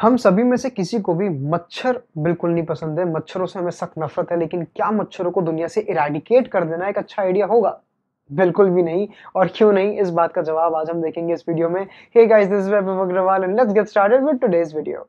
हम सभी में से किसी को भी मच्छर बिल्कुल नहीं पसंद है मच्छरों से हमें सख्त नफरत है लेकिन क्या मच्छरों को दुनिया से इराडिकेट कर देना एक अच्छा आइडिया होगा बिल्कुल भी नहीं और क्यों नहीं इस बात का जवाब आज हम देखेंगे इस वीडियो में hey guys this is Agarwal and let's get started with today's video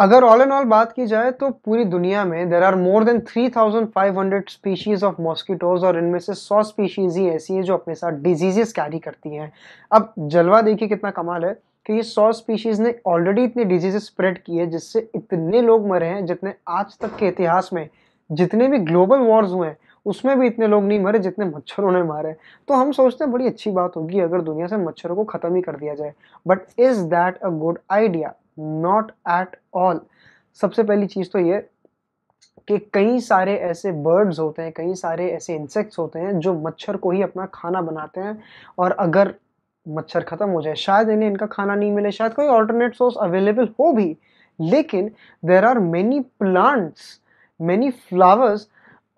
अगर ऑल एंड ऑल बात की जाए तो पूरी दुनिया में there are more than 3,500 species of mosquitoes और इनमें से 100 स्पीशीज ही ऐसी है जो अपने साथ डिजीजेस कैरी करती हैं अब जलवा देखिए कितना कमाल है कि ये 100 स्पीशीज ने ऑलरेडी इतने डिजीजेस स्प्रेड किए जिससे इतने लोग मरे हैं जितने आज तक के इतिहास में जितने भी ग्लोबल वॉर्स हुए हैं उसमें भी इतने लोग नहीं मरे जितने मच्छरों ने मारे तो हम सोचते हैं बड़ी अच्छी बात होगी अगर दुनिया से मच्छरों को ख़त्म ही कर दिया जाए but is that a good idea not at all सबसे पहली चीज़ तो ये कि कई सारे ऐसे बर्ड्स होते हैं कई सारे ऐसे इंसेक्ट्स होते हैं जो मच्छर को ही अपना खाना बनाते हैं और अगर मच्छर ख़त्म हो जाए शायद इन्हें इनका खाना नहीं मिले शायद कोई ऑल्टरनेट सोर्स अवेलेबल हो भी लेकिन there are many plants many flowers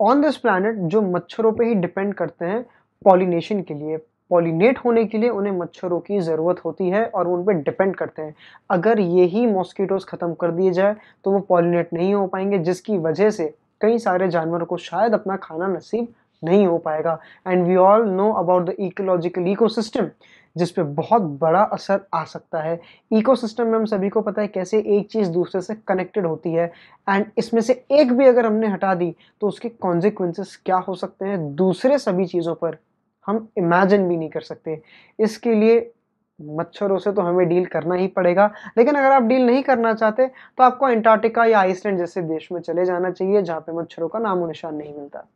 on this planet जो मच्छरों पर ही डिपेंड करते हैं पॉलिनेशन के लिए पॉलीनेट होने के लिए उन्हें मच्छरों की ज़रूरत होती है और उन पर डिपेंड करते हैं अगर यही मॉस्किटोज़ ख़त्म कर दिए जाए तो वो पॉलीनेट नहीं हो पाएंगे जिसकी वजह से कई सारे जानवरों को शायद अपना खाना नसीब नहीं हो पाएगा and we all know about the ecological ecosystem जिस पर बहुत बड़ा असर आ सकता है इकोसिस्टम में हम सभी को पता है कैसे एक चीज़ दूसरे से कनेक्टेड होती है एंड इसमें से एक भी अगर हमने हटा दी तो उसके कॉन्सिक्वेंसेस क्या हो सकते हैं दूसरे सभी चीज़ों पर हम इमेजिन भी नहीं कर सकते इसके लिए मच्छरों से तो हमें डील करना ही पड़ेगा लेकिन अगर आप डील नहीं करना चाहते तो आपको एंटार्क्टिका या आइसलैंड जैसे देश में चले जाना चाहिए जहाँ पे मच्छरों का नामो निशान नहीं मिलता